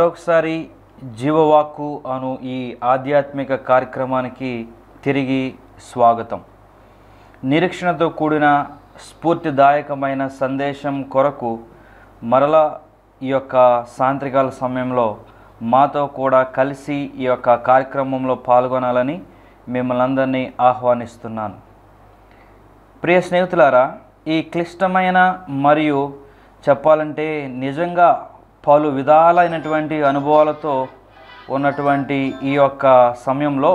మరొకసారి జీవవాక్కు అను ఈ ఆధ్యాత్మిక కార్యక్రమానికి తిరిగి స్వాగతం నిరీక్షణతో కూడిన స్ఫూర్తిదాయకమైన సందేశం కొరకు మరల ఈ యొక్క సాంత్రికాల సమయంలో మాతో కూడా కలిసి ఈ యొక్క కార్యక్రమంలో పాల్గొనాలని మిమ్మల్ని అందరినీ ఆహ్వానిస్తున్నాను ప్రియ స్నేహితులారా ఈ క్లిష్టమైన మరియు చెప్పాలంటే నిజంగా పలు విధాలైనటువంటి అనుభవాలతో ఉన్నటువంటి ఈ యొక్క సమయంలో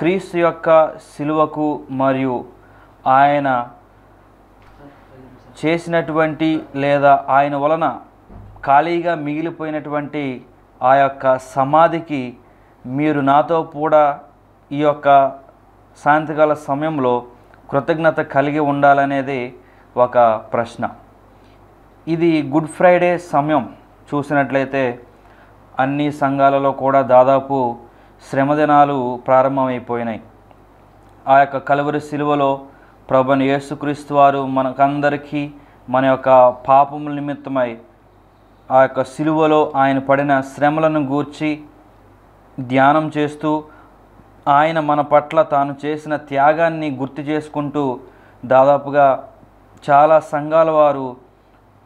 క్రీస్తు యొక్క సిలువకు మరియు ఆయన చేసినటువంటి లేదా ఆయన వలన ఖాళీగా మిగిలిపోయినటువంటి ఆ యొక్క సమాధికి మీరు నాతో కూడా ఈ యొక్క సాయంత్రకాల సమయంలో కృతజ్ఞత కలిగి ఉండాలనేది ఒక ప్రశ్న ఇది గుడ్ ఫ్రైడే సమయం చూసినట్లయితే అన్ని సంఘాలలో కూడా దాదాపు శ్రమదినాలు ప్రారంభమైపోయినాయి ఆ యొక్క కలువరి శిలువలో ప్రభుని యేసుక్రీస్తు వారు మనకందరికీ మన యొక్క పాపముల నిమిత్తమై ఆ యొక్క శిలువలో ఆయన పడిన శ్రమలను గూర్చి ధ్యానం చేస్తూ ఆయన మన పట్ల తాను చేసిన త్యాగాన్ని గుర్తు చేసుకుంటూ దాదాపుగా చాలా సంఘాల వారు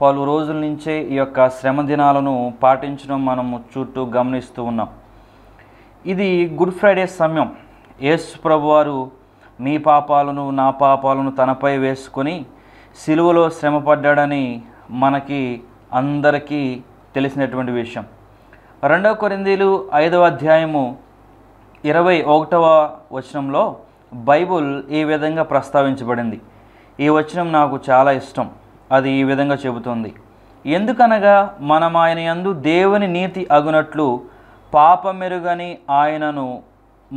పలు రోజుల నుంచే ఈ యొక్క శ్రమ దినాలను పాటించడం మనము చుట్టూ గమనిస్తూ ఉన్నాం ఇది గుడ్ ఫ్రైడే సమయం యేసు ప్రభువారు మీ పాపాలను నా పాపాలను తనపై వేసుకొని సిలువలో శ్రమపడ్డాడని మనకి అందరికీ తెలిసినటువంటి విషయం రెండవ కొరిందీలు ఐదవ అధ్యాయము ఇరవై ఒకటవ వచనంలో బైబుల్ ఈ విధంగా ప్రస్తావించబడింది ఈ వచనం నాకు చాలా ఇష్టం అది ఈ విధంగా చెబుతుంది ఎందుకనగా మనం ఆయన యందు దేవుని నీతి అగునట్లు పాపమెరుగని ఆయనను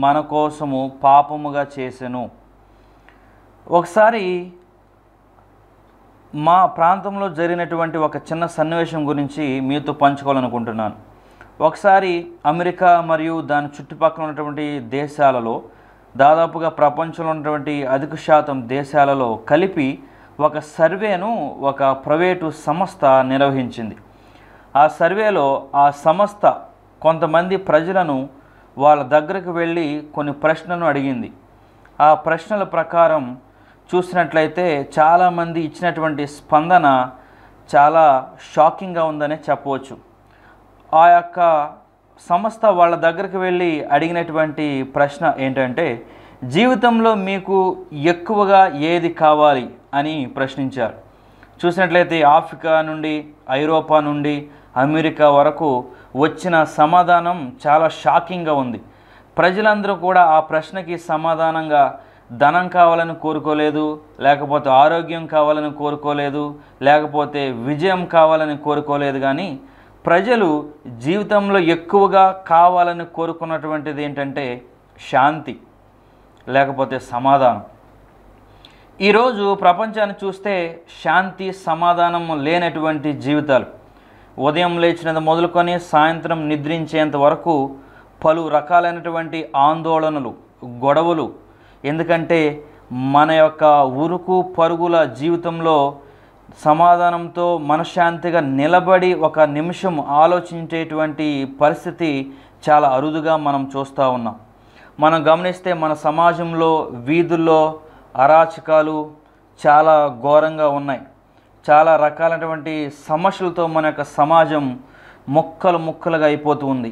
మన కోసము పాపముగా చేసెను ఒకసారి మా ప్రాంతంలో జరిగినటువంటి ఒక చిన్న సన్నివేశం గురించి మీతో పంచుకోవాలనుకుంటున్నాను ఒకసారి అమెరికా మరియు దాని చుట్టుపక్కల ఉన్నటువంటి దేశాలలో దాదాపుగా ప్రపంచంలో ఉన్నటువంటి అధిక శాతం దేశాలలో కలిపి ఒక సర్వేను ఒక ప్రైవేటు సంస్థ నిర్వహించింది ఆ సర్వేలో ఆ సంస్థ కొంతమంది ప్రజలను వాళ్ళ దగ్గరకు వెళ్ళి కొన్ని ప్రశ్నలను అడిగింది ఆ ప్రశ్నల ప్రకారం చూసినట్లయితే చాలామంది ఇచ్చినటువంటి స్పందన చాలా షాకింగ్గా ఉందనే చెప్పవచ్చు ఆ యొక్క సంస్థ వాళ్ళ దగ్గరికి వెళ్ళి అడిగినటువంటి ప్రశ్న ఏంటంటే జీవితంలో మీకు ఎక్కువగా ఏది కావాలి అని ప్రశ్నించారు చూసినట్లయితే ఆఫ్రికా నుండి ఐరోపా నుండి అమెరికా వరకు వచ్చిన సమాధానం చాలా షాకింగ్గా ఉంది ప్రజలందరూ కూడా ఆ ప్రశ్నకి సమాధానంగా ధనం కావాలని కోరుకోలేదు లేకపోతే ఆరోగ్యం కావాలని కోరుకోలేదు లేకపోతే విజయం కావాలని కోరుకోలేదు కానీ ప్రజలు జీవితంలో ఎక్కువగా కావాలని కోరుకున్నటువంటిది ఏంటంటే శాంతి లేకపోతే సమాధానం ఈరోజు ప్రపంచాన్ని చూస్తే శాంతి సమాధానం లేనటువంటి జీవితాలు ఉదయం లేచినది మొదలుకొని సాయంత్రం నిద్రించేంత వరకు పలు రకాలైనటువంటి ఆందోళనలు గొడవలు ఎందుకంటే మన యొక్క ఉరుకు పరుగుల జీవితంలో సమాధానంతో మనశ్శాంతిగా నిలబడి ఒక నిమిషం ఆలోచించేటువంటి పరిస్థితి చాలా అరుదుగా మనం చూస్తూ ఉన్నాం మనం గమనిస్తే మన సమాజంలో వీధుల్లో అరాచకాలు చాలా ఘోరంగా ఉన్నాయి చాలా రకాలైనటువంటి సమస్యలతో మన యొక్క సమాజం ముక్కలు ముక్కలుగా అయిపోతూ ఉంది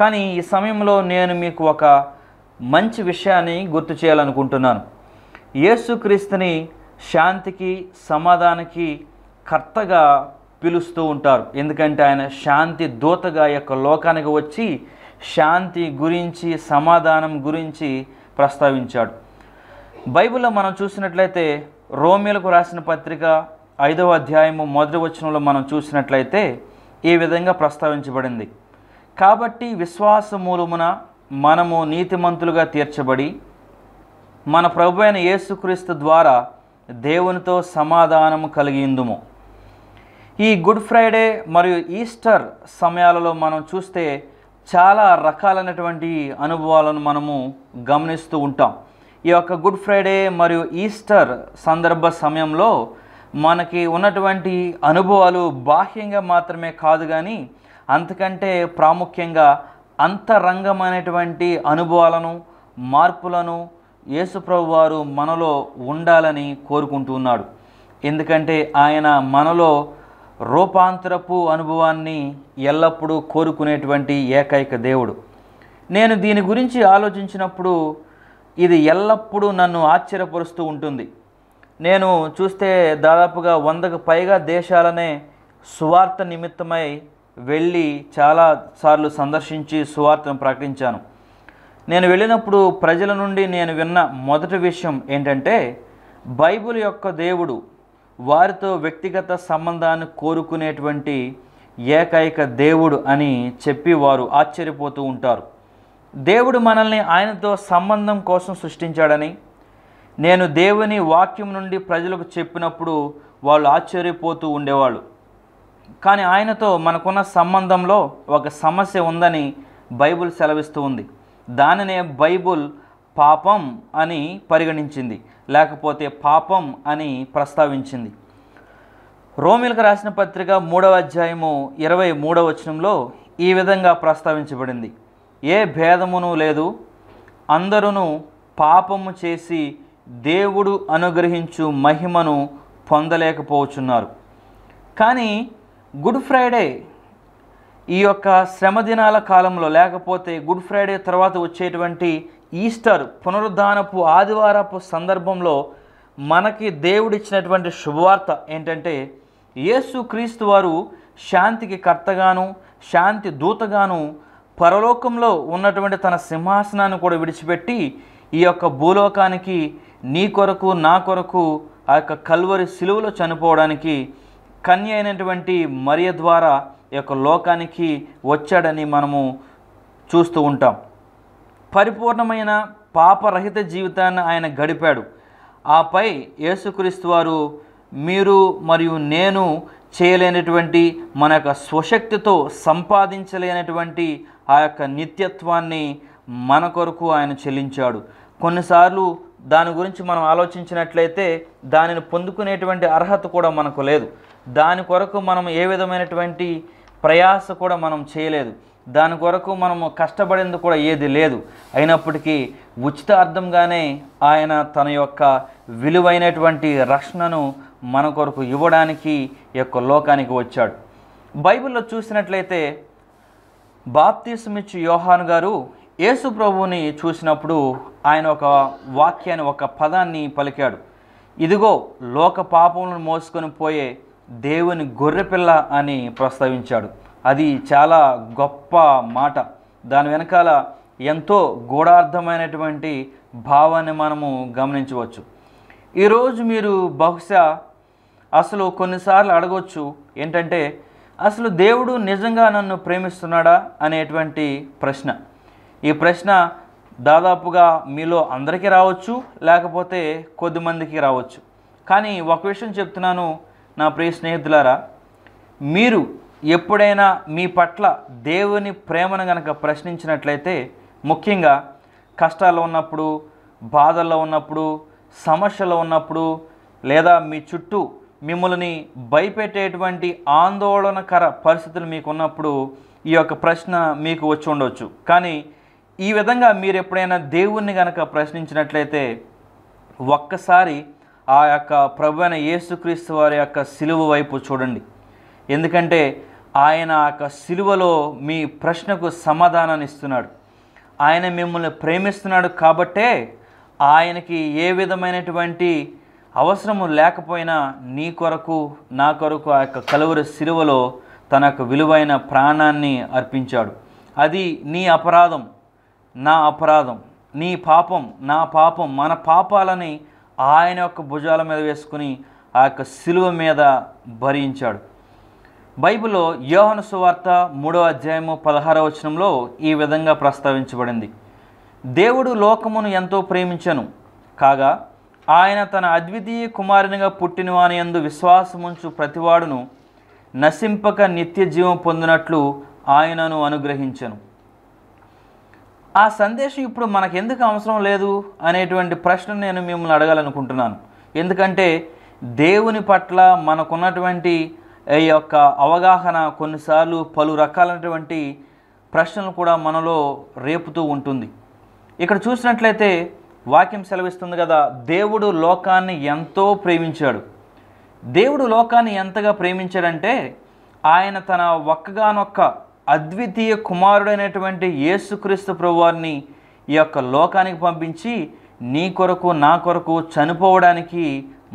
కానీ ఈ సమయంలో నేను మీకు ఒక మంచి విషయాన్ని గుర్తు చేయాలనుకుంటున్నాను యేసుక్రీస్తుని శాంతికి సమాధానికి కర్తగా పిలుస్తూ ఉంటారు ఎందుకంటే ఆయన శాంతి దూతగా యొక్క లోకానికి వచ్చి శాంతి గురించి సమాధానం గురించి ప్రస్తావించాడు బైబిల్లో మనం చూసినట్లయితే రోమిలకు రాసిన పత్రిక ఐదవ అధ్యాయము మొదటి వచనంలో మనం చూసినట్లయితే ఈ విధంగా ప్రస్తావించబడింది కాబట్టి విశ్వాస మూలమున మనము నీతిమంతులుగా తీర్చబడి మన ప్రభు అయిన యేసుక్రీస్తు ద్వారా దేవునితో సమాధానము కలిగిందుము ఈ గుడ్ ఫ్రైడే మరియు ఈస్టర్ సమయాలలో మనం చూస్తే చాలా రకాలైనటువంటి అనుభవాలను మనము గమనిస్తూ ఉంటాం ఈ యొక్క గుడ్ ఫ్రైడే మరియు ఈస్టర్ సందర్భ సమయంలో మనకి ఉన్నటువంటి అనుభవాలు బాహ్యంగా మాత్రమే కాదు కానీ అంతకంటే ప్రాముఖ్యంగా అంతరంగమైనటువంటి అనుభవాలను మార్పులను యేసుప్రభు వారు మనలో ఉండాలని కోరుకుంటున్నాడు ఎందుకంటే ఆయన మనలో రూపాంతరపు అనుభవాన్ని ఎల్లప్పుడూ కోరుకునేటువంటి ఏకైక దేవుడు నేను దీని గురించి ఆలోచించినప్పుడు ఇది ఎల్లప్పుడూ నన్ను ఆశ్చర్యపరుస్తూ ఉంటుంది నేను చూస్తే దాదాపుగా వందకు పైగా దేశాలనే సువార్త నిమిత్తమై వెళ్ళి చాలాసార్లు సందర్శించి సువార్తను ప్రకటించాను నేను వెళ్ళినప్పుడు ప్రజల నుండి నేను విన్న మొదటి విషయం ఏంటంటే బైబిల్ యొక్క దేవుడు వారితో వ్యక్తిగత సంబంధాన్ని కోరుకునేటువంటి ఏకైక దేవుడు అని చెప్పి వారు ఆశ్చర్యపోతూ ఉంటారు దేవుడు మనల్ని ఆయనతో సంబంధం కోసం సృష్టించాడని నేను దేవుని వాక్యం నుండి ప్రజలకు చెప్పినప్పుడు వాళ్ళు ఆశ్చర్యపోతూ ఉండేవాళ్ళు కానీ ఆయనతో మనకున్న సంబంధంలో ఒక సమస్య ఉందని బైబుల్ సెలవిస్తూ ఉంది దానినే బైబుల్ పాపం అని పరిగణించింది లేకపోతే పాపం అని ప్రస్తావించింది రోమిలకు రాసిన పత్రిక మూడవ అధ్యాయము ఇరవై మూడవ వచనంలో ఈ విధంగా ప్రస్తావించబడింది ఏ భేదమును లేదు అందరూ పాపము చేసి దేవుడు అనుగ్రహించు మహిమను పొందలేకపోచున్నారు కానీ గుడ్ ఫ్రైడే ఈ యొక్క శ్రమదినాల కాలంలో లేకపోతే గుడ్ ఫ్రైడే తర్వాత వచ్చేటువంటి ఈస్టర్ పునరుద్ధానపు ఆదివారపు సందర్భంలో మనకి దేవుడిచ్చినటువంటి శుభవార్త ఏంటంటే క్రీస్తు వారు శాంతికి కర్తగాను శాంతి దూతగాను పరలోకంలో ఉన్నటువంటి తన సింహాసనాన్ని కూడా విడిచిపెట్టి ఈ యొక్క భూలోకానికి నీ కొరకు నా కొరకు ఆ యొక్క కల్వరి సిలువలో చనిపోవడానికి కన్య అయినటువంటి మరియ ద్వారా ఈ యొక్క లోకానికి వచ్చాడని మనము చూస్తూ ఉంటాం పరిపూర్ణమైన పాపరహిత జీవితాన్ని ఆయన గడిపాడు ఆపై యేసుక్రీస్తు వారు మీరు మరియు నేను చేయలేనటువంటి మన యొక్క స్వశక్తితో సంపాదించలేనటువంటి ఆ యొక్క నిత్యత్వాన్ని మన కొరకు ఆయన చెల్లించాడు కొన్నిసార్లు దాని గురించి మనం ఆలోచించినట్లయితే దానిని పొందుకునేటువంటి అర్హత కూడా మనకు లేదు దాని కొరకు మనం ఏ విధమైనటువంటి ప్రయాస కూడా మనం చేయలేదు దాని కొరకు మనము కష్టపడేందుకు కూడా ఏది లేదు అయినప్పటికీ ఉచిత అర్థంగానే ఆయన తన యొక్క విలువైనటువంటి రక్షణను మన కొరకు ఇవ్వడానికి యొక్క లోకానికి వచ్చాడు బైబిల్లో చూసినట్లయితే బాప్తీసమిచ్చు యోహాను గారు యేసు ప్రభువుని చూసినప్పుడు ఆయన ఒక వాక్యాన్ని ఒక పదాన్ని పలికాడు ఇదిగో లోక పాపములను మోసుకొని పోయే దేవుని గొర్రెపిల్ల అని ప్రస్తావించాడు అది చాలా గొప్ప మాట దాని వెనకాల ఎంతో గూఢార్థమైనటువంటి భావాన్ని మనము గమనించవచ్చు ఈరోజు మీరు బహుశా అసలు కొన్నిసార్లు అడగవచ్చు ఏంటంటే అసలు దేవుడు నిజంగా నన్ను ప్రేమిస్తున్నాడా అనేటువంటి ప్రశ్న ఈ ప్రశ్న దాదాపుగా మీలో అందరికీ రావచ్చు లేకపోతే కొద్దిమందికి రావచ్చు కానీ ఒక విషయం చెప్తున్నాను నా ప్రియ స్నేహితులారా మీరు ఎప్పుడైనా మీ పట్ల దేవుని ప్రేమను గనక ప్రశ్నించినట్లయితే ముఖ్యంగా కష్టాల్లో ఉన్నప్పుడు బాధల్లో ఉన్నప్పుడు సమస్యలో ఉన్నప్పుడు లేదా మీ చుట్టూ మిమ్మల్ని భయపెట్టేటువంటి ఆందోళనకర పరిస్థితులు మీకు ఉన్నప్పుడు ఈ యొక్క ప్రశ్న మీకు వచ్చి ఉండవచ్చు కానీ ఈ విధంగా మీరు ఎప్పుడైనా దేవుణ్ణి గనక ప్రశ్నించినట్లయితే ఒక్కసారి ఆ యొక్క ప్రభు అయిన యేసుక్రీస్తు వారి యొక్క సిలువ వైపు చూడండి ఎందుకంటే ఆయన యొక్క సిలువలో మీ ప్రశ్నకు సమాధానాన్ని ఇస్తున్నాడు ఆయన మిమ్మల్ని ప్రేమిస్తున్నాడు కాబట్టే ఆయనకి ఏ విధమైనటువంటి అవసరము లేకపోయినా నీ కొరకు నా కొరకు ఆ యొక్క కలువరి సిలువలో తన యొక్క విలువైన ప్రాణాన్ని అర్పించాడు అది నీ అపరాధం నా అపరాధం నీ పాపం నా పాపం మన పాపాలని ఆయన యొక్క భుజాల మీద వేసుకుని ఆ యొక్క సిలువ మీద భరించాడు బైబిల్లో యోహన సువార్త మూడో అధ్యాయము పదహారవ వచనంలో ఈ విధంగా ప్రస్తావించబడింది దేవుడు లోకమును ఎంతో ప్రేమించను కాగా ఆయన తన అద్వితీయ కుమారునిగా పుట్టినవాని ఎందు విశ్వాసముంచు ప్రతివాడును నశింపక నిత్య జీవం పొందినట్లు ఆయనను అనుగ్రహించను ఆ సందేశం ఇప్పుడు మనకెందుకు అవసరం లేదు అనేటువంటి ప్రశ్న నేను మిమ్మల్ని అడగాలనుకుంటున్నాను ఎందుకంటే దేవుని పట్ల మనకున్నటువంటి ఈ యొక్క అవగాహన కొన్నిసార్లు పలు రకాలైనటువంటి ప్రశ్నలు కూడా మనలో రేపుతూ ఉంటుంది ఇక్కడ చూసినట్లయితే వాక్యం సెలవిస్తుంది కదా దేవుడు లోకాన్ని ఎంతో ప్రేమించాడు దేవుడు లోకాన్ని ఎంతగా ప్రేమించాడంటే ఆయన తన ఒక్కగానొక్క అద్వితీయ కుమారుడైనటువంటి యేసుక్రీస్తు ప్రభువారిని ఈ యొక్క లోకానికి పంపించి నీ కొరకు నా కొరకు చనిపోవడానికి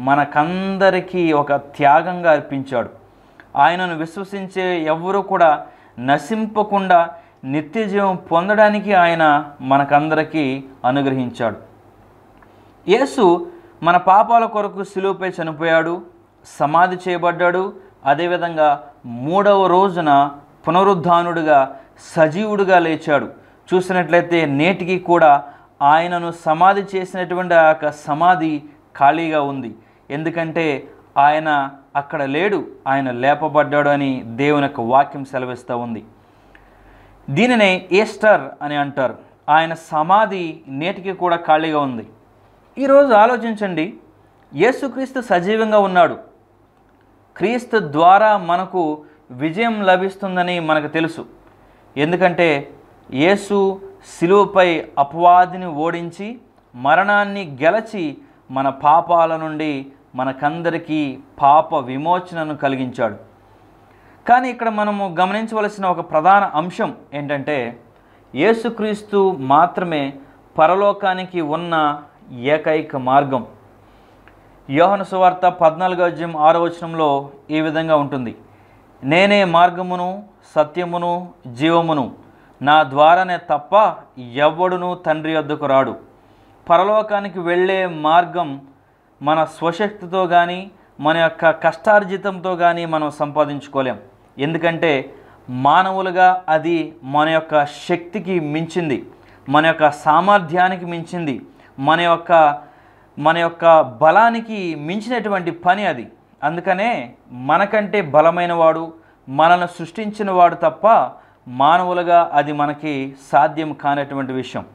మనకందరికీ ఒక త్యాగంగా అర్పించాడు ఆయనను విశ్వసించే ఎవరు కూడా నశింపకుండా నిత్యజీవం పొందడానికి ఆయన మనకందరికీ అనుగ్రహించాడు యేసు మన పాపాల కొరకు సిలువుపై చనిపోయాడు సమాధి చేయబడ్డాడు అదేవిధంగా మూడవ రోజున పునరుద్ధానుడుగా సజీవుడుగా లేచాడు చూసినట్లయితే నేటికి కూడా ఆయనను సమాధి చేసినటువంటి ఆ యొక్క సమాధి ఖాళీగా ఉంది ఎందుకంటే ఆయన అక్కడ లేడు ఆయన లేపబడ్డాడు అని దేవుని యొక్క వాక్యం సెలవిస్తూ ఉంది దీనినే ఈస్టర్ అని అంటారు ఆయన సమాధి నేటికి కూడా ఖాళీగా ఉంది ఈరోజు ఆలోచించండి యేసుక్రీస్తు సజీవంగా ఉన్నాడు క్రీస్తు ద్వారా మనకు విజయం లభిస్తుందని మనకు తెలుసు ఎందుకంటే యేసు శిలువపై అపవాదిని ఓడించి మరణాన్ని గెలచి మన పాపాల నుండి మనకందరికీ పాప విమోచనను కలిగించాడు కానీ ఇక్కడ మనము గమనించవలసిన ఒక ప్రధాన అంశం ఏంటంటే యేసుక్రీస్తు మాత్రమే పరలోకానికి ఉన్న ఏకైక మార్గం యోహన సువార్త పద్నాలుగో అధ్యయం ఆరో వచనంలో ఈ విధంగా ఉంటుంది నేనే మార్గమును సత్యమును జీవమును నా ద్వారానే తప్ప ఎవడునూ తండ్రి వద్దకు రాడు పరలోకానికి వెళ్ళే మార్గం మన స్వశక్తితో కానీ మన యొక్క కష్టార్జితంతో కానీ మనం సంపాదించుకోలేం ఎందుకంటే మానవులుగా అది మన యొక్క శక్తికి మించింది మన యొక్క సామర్థ్యానికి మించింది మన యొక్క మన యొక్క బలానికి మించినటువంటి పని అది అందుకనే మనకంటే బలమైన వాడు మనల్ని సృష్టించిన వాడు తప్ప మానవులుగా అది మనకి సాధ్యం కానటువంటి విషయం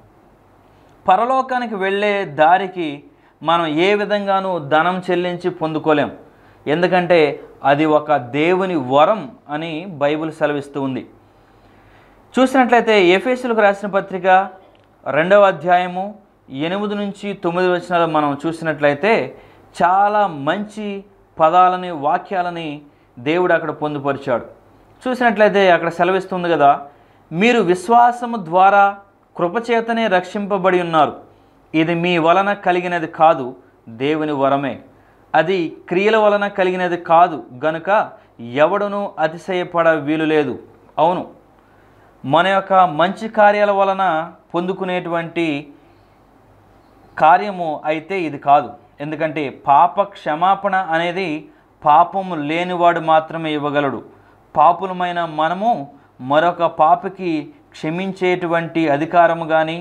పరలోకానికి వెళ్ళే దారికి మనం ఏ విధంగానూ ధనం చెల్లించి పొందుకోలేం ఎందుకంటే అది ఒక దేవుని వరం అని బైబిల్ సెలవిస్తూ ఉంది చూసినట్లయితే ఎఫేసులకు రాసిన పత్రిక రెండవ అధ్యాయము ఎనిమిది నుంచి తొమ్మిది వచనాలు మనం చూసినట్లయితే చాలా మంచి పదాలని వాక్యాలని దేవుడు అక్కడ పొందుపరిచాడు చూసినట్లయితే అక్కడ సెలవిస్తుంది కదా మీరు విశ్వాసము ద్వారా కృపచేతనే రక్షింపబడి ఉన్నారు ఇది మీ వలన కలిగినది కాదు దేవుని వరమే అది క్రియల వలన కలిగినది కాదు గనుక ఎవడునూ అతిశయపడ వీలు లేదు అవును మన యొక్క మంచి కార్యాల వలన పొందుకునేటువంటి కార్యము అయితే ఇది కాదు ఎందుకంటే పాప క్షమాపణ అనేది పాపము లేనివాడు మాత్రమే ఇవ్వగలడు పాపులమైన మనము మరొక పాపకి క్షమించేటువంటి అధికారము కానీ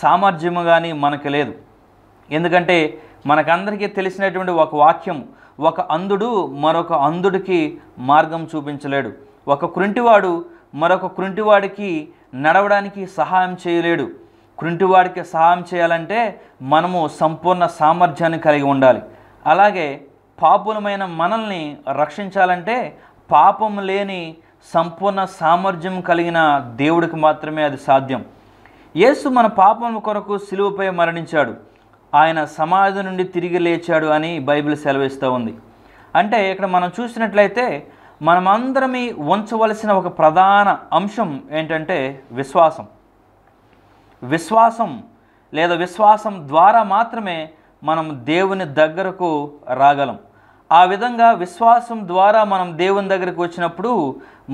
సామర్థ్యము కానీ మనకు లేదు ఎందుకంటే మనకందరికీ తెలిసినటువంటి ఒక వాక్యం ఒక అంధుడు మరొక అంధుడికి మార్గం చూపించలేడు ఒక కృంటివాడు మరొక కృంటివాడికి నడవడానికి సహాయం చేయలేడు కృంటివాడికి సహాయం చేయాలంటే మనము సంపూర్ణ సామర్థ్యాన్ని కలిగి ఉండాలి అలాగే పాపులమైన మనల్ని రక్షించాలంటే పాపం లేని సంపూర్ణ సామర్థ్యం కలిగిన దేవుడికి మాత్రమే అది సాధ్యం యేసు మన పాపం కొరకు సిలువపై మరణించాడు ఆయన సమాధి నుండి తిరిగి లేచాడు అని బైబిల్ సెలవిస్తూ ఉంది అంటే ఇక్కడ మనం చూసినట్లయితే మనమందరం ఉంచవలసిన ఒక ప్రధాన అంశం ఏంటంటే విశ్వాసం విశ్వాసం లేదా విశ్వాసం ద్వారా మాత్రమే మనం దేవుని దగ్గరకు రాగలం ఆ విధంగా విశ్వాసం ద్వారా మనం దేవుని దగ్గరికి వచ్చినప్పుడు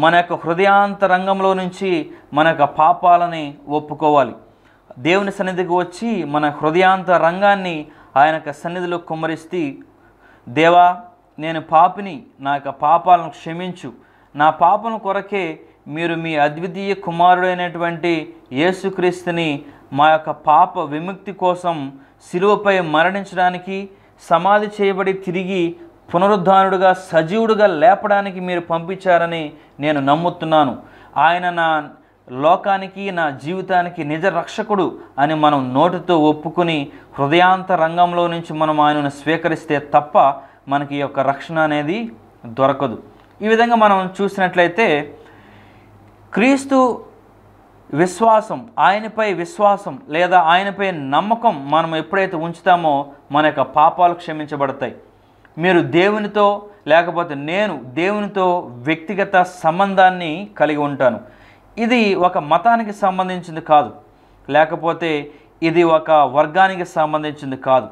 మన యొక్క హృదయాంతరంగంలో నుంచి మన యొక్క పాపాలని ఒప్పుకోవాలి దేవుని సన్నిధికి వచ్చి మన హృదయాంత రంగాన్ని ఆయన యొక్క సన్నిధిలో కుమ్మరిస్తే దేవా నేను పాపిని నా యొక్క పాపాలను క్షమించు నా పాపం కొరకే మీరు మీ అద్వితీయ కుమారుడైనటువంటి యేసుక్రీస్తుని మా యొక్క పాప విముక్తి కోసం శిలువపై మరణించడానికి సమాధి చేయబడి తిరిగి పునరుద్ధానుడుగా సజీవుడుగా లేపడానికి మీరు పంపించారని నేను నమ్ముతున్నాను ఆయన నా లోకానికి నా జీవితానికి నిజ రక్షకుడు అని మనం నోటితో ఒప్పుకుని హృదయాంత రంగంలో నుంచి మనం ఆయనను స్వీకరిస్తే తప్ప మనకి ఈ యొక్క రక్షణ అనేది దొరకదు ఈ విధంగా మనం చూసినట్లయితే క్రీస్తు విశ్వాసం ఆయనపై విశ్వాసం లేదా ఆయనపై నమ్మకం మనం ఎప్పుడైతే ఉంచుతామో మన యొక్క పాపాలు క్షమించబడతాయి మీరు దేవునితో లేకపోతే నేను దేవునితో వ్యక్తిగత సంబంధాన్ని కలిగి ఉంటాను ఇది ఒక మతానికి సంబంధించింది కాదు లేకపోతే ఇది ఒక వర్గానికి సంబంధించింది కాదు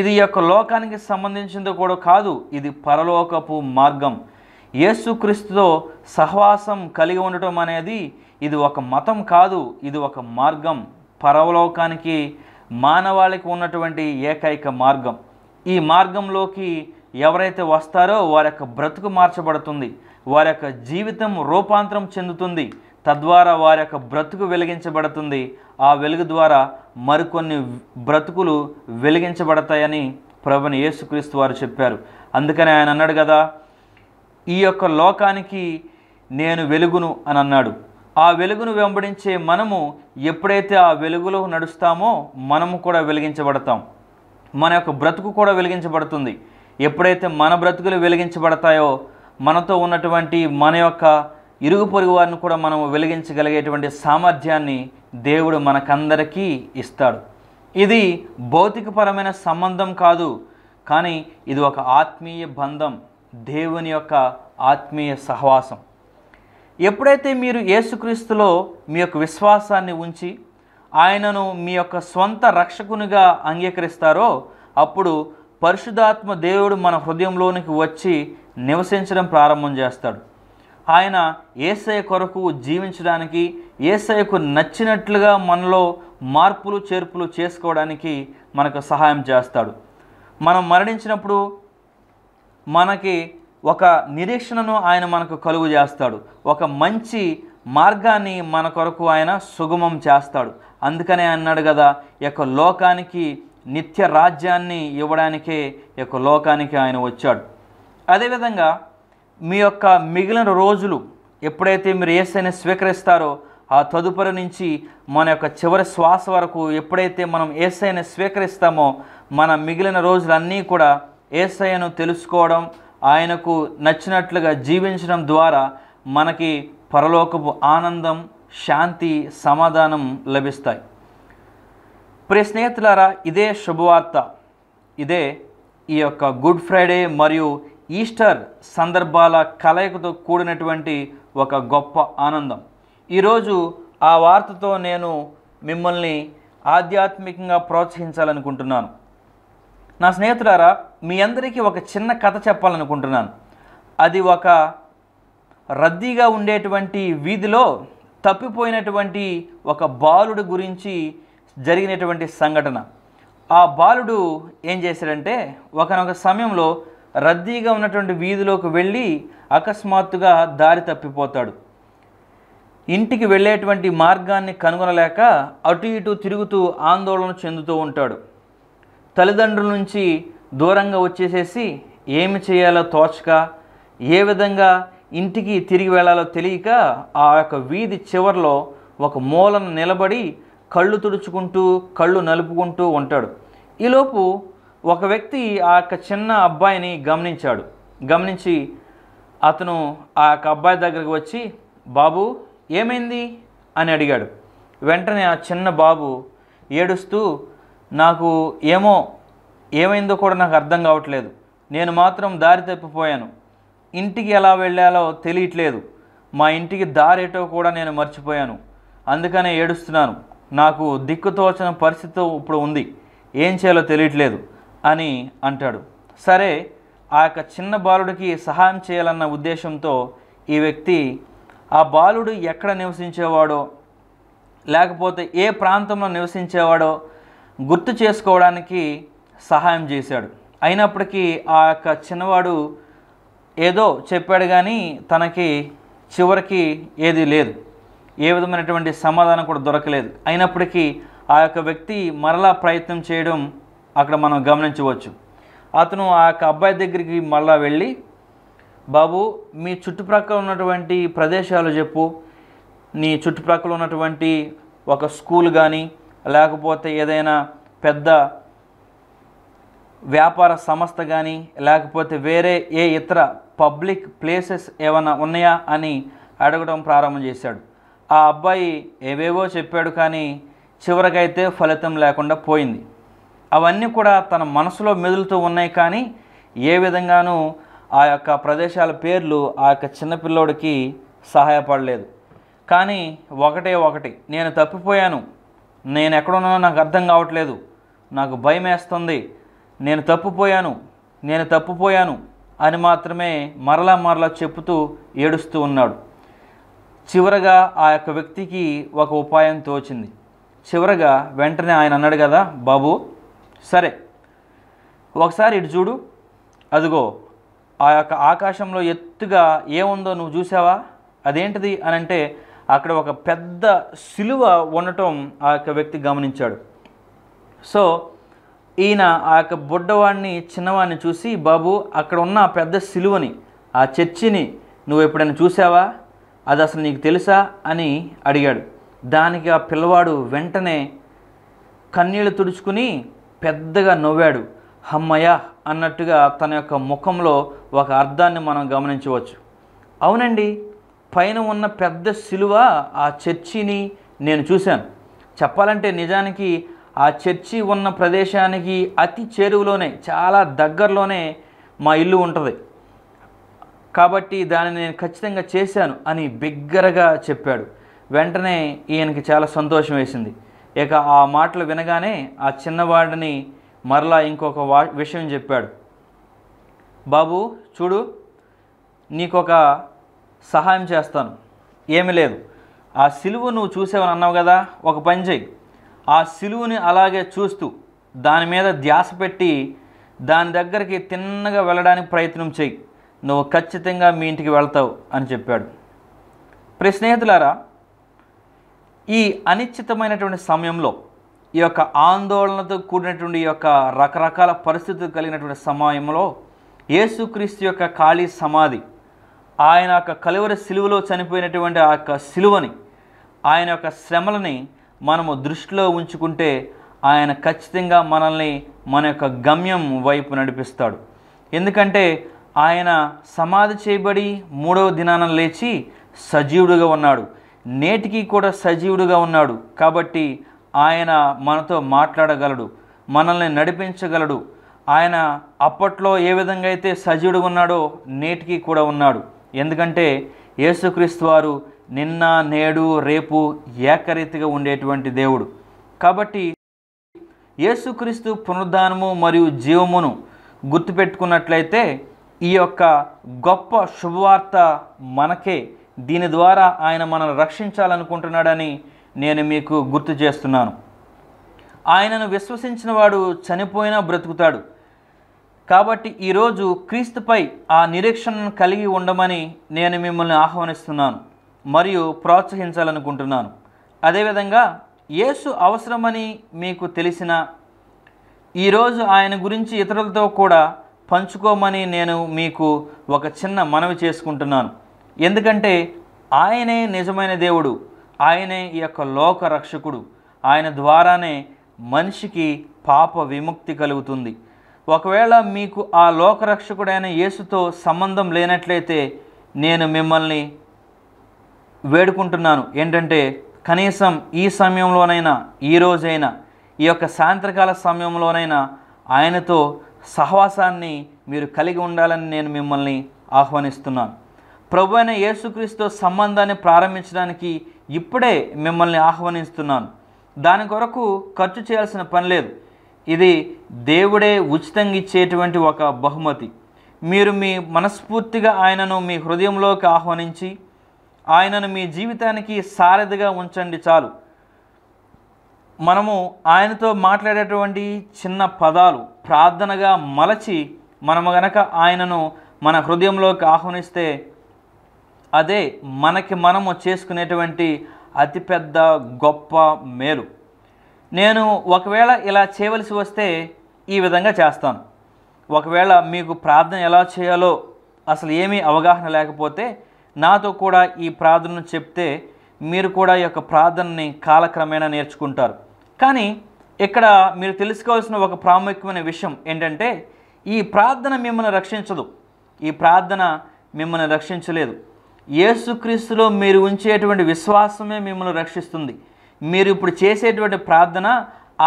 ఇది యొక్క లోకానికి సంబంధించింది కూడా కాదు ఇది పరలోకపు మార్గం యేసుక్రీస్తుతో సహవాసం కలిగి ఉండటం అనేది ఇది ఒక మతం కాదు ఇది ఒక మార్గం పరలోకానికి మానవాళికి ఉన్నటువంటి ఏకైక మార్గం ఈ మార్గంలోకి ఎవరైతే వస్తారో వారి యొక్క బ్రతుకు మార్చబడుతుంది వారి యొక్క జీవితం రూపాంతరం చెందుతుంది తద్వారా వారి యొక్క బ్రతుకు వెలిగించబడుతుంది ఆ వెలుగు ద్వారా మరికొన్ని బ్రతుకులు వెలిగించబడతాయని ప్రభుని యేసుక్రీస్తు వారు చెప్పారు అందుకని ఆయన అన్నాడు కదా ఈ యొక్క లోకానికి నేను వెలుగును అని అన్నాడు ఆ వెలుగును వెంబడించే మనము ఎప్పుడైతే ఆ వెలుగులో నడుస్తామో మనము కూడా వెలిగించబడతాం మన యొక్క బ్రతుకు కూడా వెలిగించబడుతుంది ఎప్పుడైతే మన బ్రతుకులు వెలిగించబడతాయో మనతో ఉన్నటువంటి మన యొక్క ఇరుగు పొరుగు వారిని కూడా మనం వెలిగించగలిగేటువంటి సామర్థ్యాన్ని దేవుడు మనకందరికీ ఇస్తాడు ఇది భౌతికపరమైన సంబంధం కాదు కానీ ఇది ఒక ఆత్మీయ బంధం దేవుని యొక్క ఆత్మీయ సహవాసం ఎప్పుడైతే మీరు యేసుక్రీస్తులో మీ యొక్క విశ్వాసాన్ని ఉంచి ఆయనను మీ యొక్క స్వంత రక్షకునిగా అంగీకరిస్తారో అప్పుడు పరిశుధాత్మ దేవుడు మన హృదయంలోనికి వచ్చి నివసించడం ప్రారంభం చేస్తాడు ఆయన ఏసయ కొరకు జీవించడానికి ఏసయకు నచ్చినట్లుగా మనలో మార్పులు చేర్పులు చేసుకోవడానికి మనకు సహాయం చేస్తాడు మనం మరణించినప్పుడు మనకి ఒక నిరీక్షణను ఆయన మనకు కలుగు చేస్తాడు ఒక మంచి మార్గాన్ని మన కొరకు ఆయన సుగమం చేస్తాడు అందుకనే అన్నాడు కదా యొక్క లోకానికి నిత్య రాజ్యాన్ని ఇవ్వడానికే ఈ యొక్క లోకానికి ఆయన వచ్చాడు అదేవిధంగా మీ యొక్క మిగిలిన రోజులు ఎప్పుడైతే మీరు ఏసైనా స్వీకరిస్తారో ఆ తదుపరి నుంచి మన యొక్క చివరి శ్వాస వరకు ఎప్పుడైతే మనం ఏసైని స్వీకరిస్తామో మన మిగిలిన రోజులన్నీ కూడా ఏసైను తెలుసుకోవడం ఆయనకు నచ్చినట్లుగా జీవించడం ద్వారా మనకి పరలోకపు ఆనందం శాంతి సమాధానం లభిస్తాయి ప్రియ స్నేహితులారా ఇదే శుభవార్త ఇదే ఈ యొక్క గుడ్ ఫ్రైడే మరియు ఈస్టర్ సందర్భాల కలయికతో కూడినటువంటి ఒక గొప్ప ఆనందం ఈరోజు ఆ వార్తతో నేను మిమ్మల్ని ఆధ్యాత్మికంగా ప్రోత్సహించాలనుకుంటున్నాను నా స్నేహితులారా మీ అందరికీ ఒక చిన్న కథ చెప్పాలనుకుంటున్నాను అది ఒక రద్దీగా ఉండేటువంటి వీధిలో తప్పిపోయినటువంటి ఒక బాలుడు గురించి జరిగినటువంటి సంఘటన ఆ బాలుడు ఏం చేశాడంటే ఒకనొక సమయంలో రద్దీగా ఉన్నటువంటి వీధిలోకి వెళ్ళి అకస్మాత్తుగా దారి తప్పిపోతాడు ఇంటికి వెళ్ళేటువంటి మార్గాన్ని కనుగొనలేక అటు ఇటు తిరుగుతూ ఆందోళన చెందుతూ ఉంటాడు తల్లిదండ్రుల నుంచి దూరంగా వచ్చేసేసి ఏమి చేయాలో తోచక ఏ విధంగా ఇంటికి తిరిగి వెళ్ళాలో తెలియక ఆ యొక్క వీధి చివరిలో ఒక మూలను నిలబడి కళ్ళు తుడుచుకుంటూ కళ్ళు నలుపుకుంటూ ఉంటాడు ఈలోపు ఒక వ్యక్తి ఆ యొక్క చిన్న అబ్బాయిని గమనించాడు గమనించి అతను ఆ యొక్క అబ్బాయి దగ్గరకు వచ్చి బాబు ఏమైంది అని అడిగాడు వెంటనే ఆ చిన్న బాబు ఏడుస్తూ నాకు ఏమో ఏమైందో కూడా నాకు అర్థం కావట్లేదు నేను మాత్రం దారి తప్పిపోయాను ఇంటికి ఎలా వెళ్ళాలో తెలియట్లేదు మా ఇంటికి దారి ఏటో కూడా నేను మర్చిపోయాను అందుకనే ఏడుస్తున్నాను నాకు దిక్కుతోచిన పరిస్థితి ఇప్పుడు ఉంది ఏం చేయాలో తెలియట్లేదు అని అంటాడు సరే ఆ యొక్క చిన్న బాలుడికి సహాయం చేయాలన్న ఉద్దేశంతో ఈ వ్యక్తి ఆ బాలుడు ఎక్కడ నివసించేవాడో లేకపోతే ఏ ప్రాంతంలో నివసించేవాడో గుర్తు చేసుకోవడానికి సహాయం చేశాడు అయినప్పటికీ ఆ యొక్క చిన్నవాడు ఏదో చెప్పాడు కానీ తనకి చివరికి ఏది లేదు ఏ విధమైనటువంటి సమాధానం కూడా దొరకలేదు అయినప్పటికీ ఆ యొక్క వ్యక్తి మరలా ప్రయత్నం చేయడం అక్కడ మనం గమనించవచ్చు అతను ఆ యొక్క అబ్బాయి దగ్గరికి మళ్ళా వెళ్ళి బాబు మీ చుట్టుప్రక్కల ఉన్నటువంటి ప్రదేశాలు చెప్పు నీ చుట్టుప్రక్కల ఉన్నటువంటి ఒక స్కూల్ కానీ లేకపోతే ఏదైనా పెద్ద వ్యాపార సంస్థ కానీ లేకపోతే వేరే ఏ ఇతర పబ్లిక్ ప్లేసెస్ ఏమైనా ఉన్నాయా అని అడగడం ప్రారంభం చేశాడు ఆ అబ్బాయి ఏవేవో చెప్పాడు కానీ చివరికైతే ఫలితం లేకుండా పోయింది అవన్నీ కూడా తన మనసులో మెదులుతూ ఉన్నాయి కానీ ఏ విధంగానూ ఆ యొక్క ప్రదేశాల పేర్లు ఆ యొక్క చిన్నపిల్లోడికి సహాయపడలేదు కానీ ఒకటే ఒకటి నేను తప్పిపోయాను నేను ఎక్కడున్నానో నాకు అర్థం కావట్లేదు నాకు భయం వేస్తుంది నేను తప్పిపోయాను నేను తప్పిపోయాను అని మాత్రమే మరలా మరలా చెప్పుతూ ఏడుస్తూ ఉన్నాడు చివరగా ఆ యొక్క వ్యక్తికి ఒక ఉపాయం తోచింది చివరగా వెంటనే ఆయన అన్నాడు కదా బాబు సరే ఒకసారి ఇటు చూడు అదిగో ఆ యొక్క ఆకాశంలో ఎత్తుగా ఏముందో నువ్వు చూసావా అదేంటిది అని అంటే అక్కడ ఒక పెద్ద సిలువ ఉండటం ఆ యొక్క వ్యక్తి గమనించాడు సో ఈయన ఆ యొక్క బుడ్డవాడిని చిన్నవాడిని చూసి బాబు అక్కడ ఉన్న పెద్ద సిలువని ఆ చర్చిని నువ్వు ఎప్పుడైనా చూసావా అది అసలు నీకు తెలుసా అని అడిగాడు దానికి ఆ పిల్లవాడు వెంటనే కన్నీళ్లు తుడుచుకుని పెద్దగా నవ్వాడు హమ్మయ్య అన్నట్టుగా తన యొక్క ముఖంలో ఒక అర్థాన్ని మనం గమనించవచ్చు అవునండి పైన ఉన్న పెద్ద సిలువ ఆ చర్చిని నేను చూశాను చెప్పాలంటే నిజానికి ఆ చర్చి ఉన్న ప్రదేశానికి అతి చేరువలోనే చాలా దగ్గరలోనే మా ఇల్లు ఉంటుంది కాబట్టి దాన్ని నేను ఖచ్చితంగా చేశాను అని బిగ్గరగా చెప్పాడు వెంటనే ఈయనకి చాలా సంతోషం వేసింది ఇక ఆ మాటలు వినగానే ఆ చిన్నవాడిని మరలా ఇంకొక వా విషయం చెప్పాడు బాబు చూడు నీకొక సహాయం చేస్తాను ఏమి లేదు ఆ సిలువు నువ్వు చూసేవని అన్నావు కదా ఒక పని చేయి ఆ సిలువుని అలాగే చూస్తూ దాని మీద ధ్యాస పెట్టి దాని దగ్గరికి తిన్నగా వెళ్ళడానికి ప్రయత్నం చేయి నువ్వు ఖచ్చితంగా మీ ఇంటికి వెళ్తావు అని చెప్పాడు ప్రి స్నేహితులారా ఈ అనిశ్చితమైనటువంటి సమయంలో ఈ యొక్క ఆందోళనతో కూడినటువంటి యొక్క రకరకాల పరిస్థితులు కలిగినటువంటి సమయంలో యేసుక్రీస్తు యొక్క ఖాళీ సమాధి ఆయన యొక్క కలువరి సిలువలో చనిపోయినటువంటి ఆ యొక్క సిలువని ఆయన యొక్క శ్రమలని మనము దృష్టిలో ఉంచుకుంటే ఆయన ఖచ్చితంగా మనల్ని మన యొక్క గమ్యం వైపు నడిపిస్తాడు ఎందుకంటే ఆయన సమాధి చేయబడి మూడవ దినాన లేచి సజీవుడుగా ఉన్నాడు నేటికి కూడా సజీవుడుగా ఉన్నాడు కాబట్టి ఆయన మనతో మాట్లాడగలడు మనల్ని నడిపించగలడు ఆయన అప్పట్లో ఏ విధంగా అయితే సజీవుడు ఉన్నాడో నేటికి కూడా ఉన్నాడు ఎందుకంటే యేసుక్రీస్తు వారు నిన్న నేడు రేపు ఏకరీతిగా ఉండేటువంటి దేవుడు కాబట్టి యేసుక్రీస్తు పునరుద్ధానము మరియు జీవమును గుర్తుపెట్టుకున్నట్లయితే ఈ యొక్క గొప్ప శుభవార్త మనకే దీని ద్వారా ఆయన మనల్ని రక్షించాలనుకుంటున్నాడని నేను మీకు గుర్తు చేస్తున్నాను ఆయనను విశ్వసించిన వాడు చనిపోయినా బ్రతుకుతాడు కాబట్టి ఈరోజు క్రీస్తుపై ఆ నిరీక్షణను కలిగి ఉండమని నేను మిమ్మల్ని ఆహ్వానిస్తున్నాను మరియు ప్రోత్సహించాలనుకుంటున్నాను అదేవిధంగా యేసు అవసరమని మీకు తెలిసిన ఈరోజు ఆయన గురించి ఇతరులతో కూడా పంచుకోమని నేను మీకు ఒక చిన్న మనవి చేసుకుంటున్నాను ఎందుకంటే ఆయనే నిజమైన దేవుడు ఆయనే ఈ యొక్క లోక రక్షకుడు ఆయన ద్వారానే మనిషికి పాప విముక్తి కలుగుతుంది ఒకవేళ మీకు ఆ లోకరక్షకుడైన యేసుతో సంబంధం లేనట్లయితే నేను మిమ్మల్ని వేడుకుంటున్నాను ఏంటంటే కనీసం ఈ సమయంలోనైనా ఈరోజైనా ఈ యొక్క సాయంత్రకాల సమయంలోనైనా ఆయనతో సహవాసాన్ని మీరు కలిగి ఉండాలని నేను మిమ్మల్ని ఆహ్వానిస్తున్నాను ప్రభు అయిన యేసుక్రీస్తు సంబంధాన్ని ప్రారంభించడానికి ఇప్పుడే మిమ్మల్ని ఆహ్వానిస్తున్నాను దాని కొరకు ఖర్చు చేయాల్సిన పని లేదు ఇది దేవుడే ఉచితంగా ఇచ్చేటువంటి ఒక బహుమతి మీరు మీ మనస్ఫూర్తిగా ఆయనను మీ హృదయంలోకి ఆహ్వానించి ఆయనను మీ జీవితానికి సారథిగా ఉంచండి చాలు మనము ఆయనతో మాట్లాడేటువంటి చిన్న పదాలు ప్రార్థనగా మలచి మనము గనక ఆయనను మన హృదయంలోకి ఆహ్వానిస్తే అదే మనకి మనము చేసుకునేటువంటి అతిపెద్ద గొప్ప మేలు నేను ఒకవేళ ఇలా చేయవలసి వస్తే ఈ విధంగా చేస్తాను ఒకవేళ మీకు ప్రార్థన ఎలా చేయాలో అసలు ఏమీ అవగాహన లేకపోతే నాతో కూడా ఈ ప్రార్థనను చెప్తే మీరు కూడా ఈ యొక్క ప్రార్థనని కాలక్రమేణా నేర్చుకుంటారు కానీ ఇక్కడ మీరు తెలుసుకోవాల్సిన ఒక ప్రాముఖ్యమైన విషయం ఏంటంటే ఈ ప్రార్థన మిమ్మల్ని రక్షించదు ఈ ప్రార్థన మిమ్మల్ని రక్షించలేదు ఏసుక్రీస్తులో మీరు ఉంచేటువంటి విశ్వాసమే మిమ్మల్ని రక్షిస్తుంది మీరు ఇప్పుడు చేసేటువంటి ప్రార్థన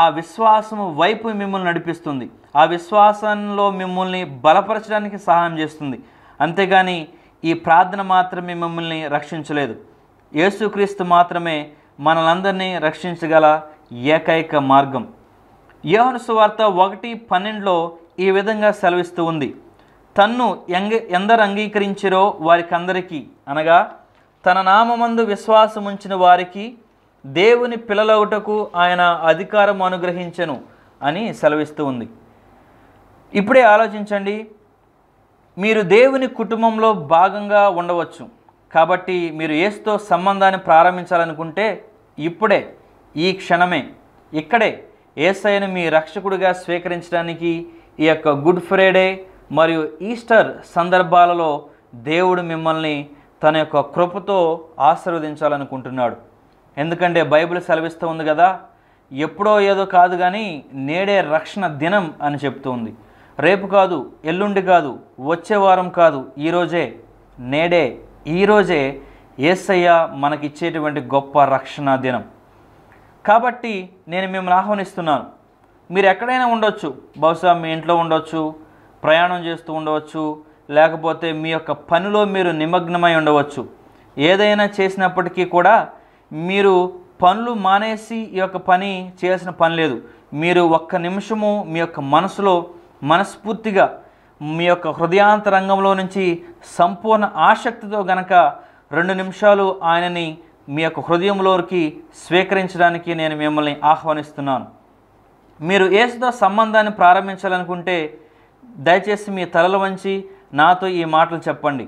ఆ విశ్వాసము వైపు మిమ్మల్ని నడిపిస్తుంది ఆ విశ్వాసంలో మిమ్మల్ని బలపరచడానికి సహాయం చేస్తుంది అంతేగాని ఈ ప్రార్థన మాత్రమే మిమ్మల్ని రక్షించలేదు ఏసుక్రీస్తు మాత్రమే మనలందరినీ రక్షించగల ఏకైక మార్గం యోహన సువార్త ఒకటి పన్నెండులో ఈ విధంగా సెలవిస్తూ ఉంది తన్ను ఎంగ ఎందరు అంగీకరించారో వారికందరికీ అనగా తన నామందు విశ్వాసముంచిన వారికి దేవుని పిల్లలవుటకు ఆయన అధికారం అనుగ్రహించను అని సెలవిస్తూ ఉంది ఇప్పుడే ఆలోచించండి మీరు దేవుని కుటుంబంలో భాగంగా ఉండవచ్చు కాబట్టి మీరు ఏసుతో సంబంధాన్ని ప్రారంభించాలనుకుంటే ఇప్పుడే ఈ క్షణమే ఇక్కడే ఏసైను మీ రక్షకుడిగా స్వీకరించడానికి ఈ యొక్క గుడ్ ఫ్రైడే మరియు ఈస్టర్ సందర్భాలలో దేవుడు మిమ్మల్ని తన యొక్క కృపతో ఆశీర్వదించాలనుకుంటున్నాడు ఎందుకంటే బైబిల్ సెలవిస్తూ ఉంది కదా ఎప్పుడో ఏదో కాదు కానీ నేడే రక్షణ దినం అని చెప్తుంది రేపు కాదు ఎల్లుండి కాదు వచ్చే వారం కాదు ఈరోజే నేడే ఈరోజే ఏసయ్య మనకిచ్చేటువంటి గొప్ప రక్షణ దినం కాబట్టి నేను మిమ్మల్ని ఆహ్వానిస్తున్నాను మీరు ఎక్కడైనా ఉండొచ్చు బహుశా మీ ఇంట్లో ఉండొచ్చు ప్రయాణం చేస్తూ ఉండవచ్చు లేకపోతే మీ యొక్క పనిలో మీరు నిమగ్నమై ఉండవచ్చు ఏదైనా చేసినప్పటికీ కూడా మీరు పనులు మానేసి ఈ యొక్క పని చేయాల్సిన పని లేదు మీరు ఒక్క నిమిషము మీ యొక్క మనసులో మనస్ఫూర్తిగా మీ యొక్క హృదయాంతరంగంలో నుంచి సంపూర్ణ ఆసక్తితో గనక రెండు నిమిషాలు ఆయనని మీ యొక్క హృదయంలోకి స్వీకరించడానికి నేను మిమ్మల్ని ఆహ్వానిస్తున్నాను మీరు ఏసుతో సంబంధాన్ని ప్రారంభించాలనుకుంటే దయచేసి మీ తలలు వంచి నాతో ఈ మాటలు చెప్పండి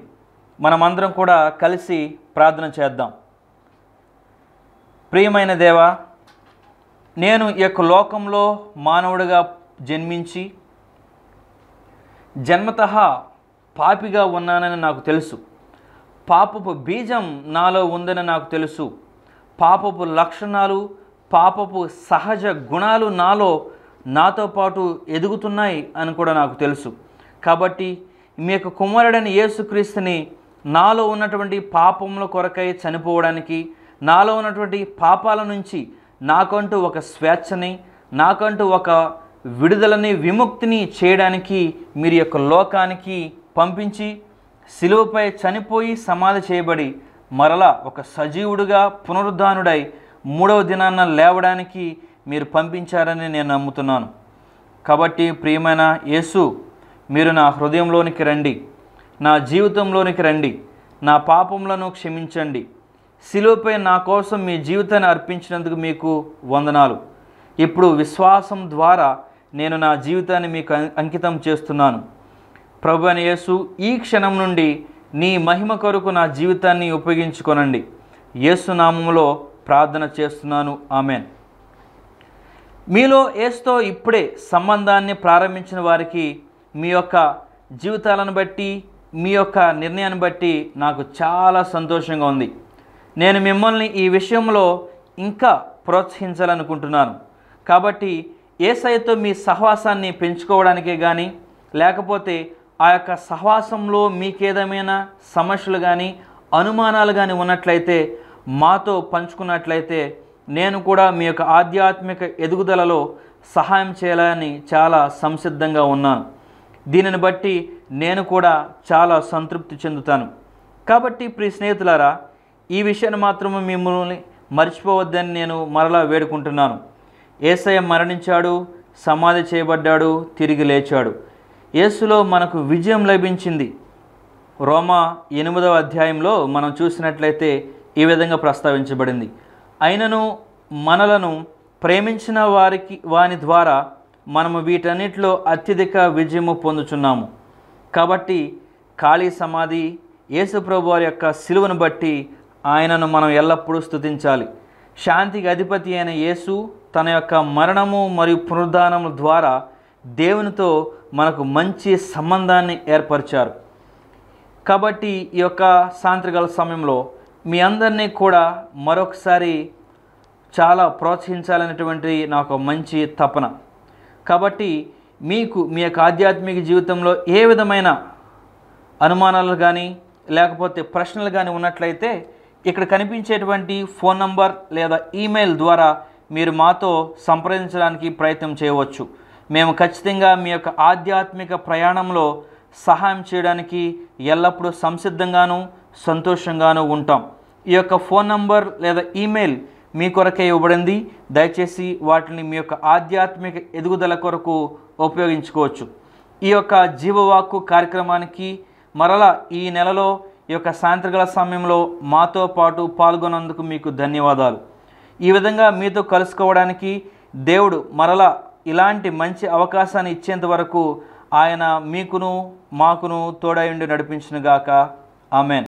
మనమందరం కూడా కలిసి ప్రార్థన చేద్దాం ప్రియమైన దేవా నేను ఈ యొక్క లోకంలో మానవుడిగా జన్మించి జన్మత పాపిగా ఉన్నానని నాకు తెలుసు పాపపు బీజం నాలో ఉందని నాకు తెలుసు పాపపు లక్షణాలు పాపపు సహజ గుణాలు నాలో నాతో పాటు ఎదుగుతున్నాయి అని కూడా నాకు తెలుసు కాబట్టి మీ యొక్క కుమారుడైన యేసుక్రీస్తుని నాలో ఉన్నటువంటి పాపముల కొరకై చనిపోవడానికి నాలో ఉన్నటువంటి పాపాల నుంచి నాకంటూ ఒక స్వేచ్ఛని నాకంటూ ఒక విడుదలని విముక్తిని చేయడానికి మీరు యొక్క లోకానికి పంపించి శిలువపై చనిపోయి సమాధి చేయబడి మరలా ఒక సజీవుడుగా పునరుద్ధానుడై మూడవ దినాన్న లేవడానికి మీరు పంపించారని నేను నమ్ముతున్నాను కాబట్టి ప్రియమైన యేసు మీరు నా హృదయంలోనికి రండి నా జీవితంలోనికి రండి నా పాపములను క్షమించండి శిలువపై నా కోసం మీ జీవితాన్ని అర్పించినందుకు మీకు వందనాలు ఇప్పుడు విశ్వాసం ద్వారా నేను నా జీవితాన్ని మీకు అంకితం చేస్తున్నాను ప్రభు అని యేసు ఈ క్షణం నుండి నీ మహిమ కొరకు నా జీవితాన్ని ఉపయోగించుకొనండి యేసు నామంలో ప్రార్థన చేస్తున్నాను ఆమెన్ మీలో ఏసుతో ఇప్పుడే సంబంధాన్ని ప్రారంభించిన వారికి మీ యొక్క జీవితాలను బట్టి మీ యొక్క నిర్ణయాన్ని బట్టి నాకు చాలా సంతోషంగా ఉంది నేను మిమ్మల్ని ఈ విషయంలో ఇంకా ప్రోత్సహించాలనుకుంటున్నాను కాబట్టి సైతో మీ సహవాసాన్ని పెంచుకోవడానికే కానీ లేకపోతే ఆ యొక్క సహవాసంలో మీకేదమైనా సమస్యలు కానీ అనుమానాలు కానీ ఉన్నట్లయితే మాతో పంచుకున్నట్లయితే నేను కూడా మీ యొక్క ఆధ్యాత్మిక ఎదుగుదలలో సహాయం చేయాలని చాలా సంసిద్ధంగా ఉన్నాను దీనిని బట్టి నేను కూడా చాలా సంతృప్తి చెందుతాను కాబట్టి ప్రి స్నేహితులారా ఈ విషయాన్ని మాత్రమే మిమ్మల్ని మర్చిపోవద్దని నేను మరలా వేడుకుంటున్నాను ఏసయ మరణించాడు సమాధి చేయబడ్డాడు తిరిగి లేచాడు యేసులో మనకు విజయం లభించింది రోమా ఎనిమిదవ అధ్యాయంలో మనం చూసినట్లయితే ఈ విధంగా ప్రస్తావించబడింది అయినను మనలను ప్రేమించిన వారికి వాని ద్వారా మనము వీటన్నిటిలో అత్యధిక విజయము పొందుచున్నాము కాబట్టి ఖాళీ సమాధి యేసుప్రభు వారి యొక్క సిలువను బట్టి ఆయనను మనం ఎల్లప్పుడూ స్థుతించాలి శాంతికి అధిపతి అయిన యేసు తన యొక్క మరణము మరియు పునరుద్ధానము ద్వారా దేవునితో మనకు మంచి సంబంధాన్ని ఏర్పరిచారు కాబట్టి ఈ యొక్క సాయంత్రకాల సమయంలో మీ అందరినీ కూడా మరొకసారి చాలా ప్రోత్సహించాలనేటువంటి నాకు మంచి తపన కాబట్టి మీకు మీ యొక్క ఆధ్యాత్మిక జీవితంలో ఏ విధమైన అనుమానాలు కానీ లేకపోతే ప్రశ్నలు కానీ ఉన్నట్లయితే ఇక్కడ కనిపించేటువంటి ఫోన్ నంబర్ లేదా ఈమెయిల్ ద్వారా మీరు మాతో సంప్రదించడానికి ప్రయత్నం చేయవచ్చు మేము ఖచ్చితంగా మీ యొక్క ఆధ్యాత్మిక ప్రయాణంలో సహాయం చేయడానికి ఎల్లప్పుడూ సంసిద్ధంగాను సంతోషంగాను ఉంటాం ఈ యొక్క ఫోన్ నంబర్ లేదా ఈమెయిల్ మీ కొరకే ఇవ్వబడింది దయచేసి వాటిని మీ యొక్క ఆధ్యాత్మిక ఎదుగుదల కొరకు ఉపయోగించుకోవచ్చు ఈ యొక్క జీవవాక్కు కార్యక్రమానికి మరలా ఈ నెలలో ఈ యొక్క సాయంత్రకాల సమయంలో మాతో పాటు పాల్గొన్నందుకు మీకు ధన్యవాదాలు ఈ విధంగా మీతో కలుసుకోవడానికి దేవుడు మరలా ఇలాంటి మంచి అవకాశాన్ని ఇచ్చేంత వరకు ఆయన మీకును మాకును తోడయుండి నడిపించునుగాక ఆమెన్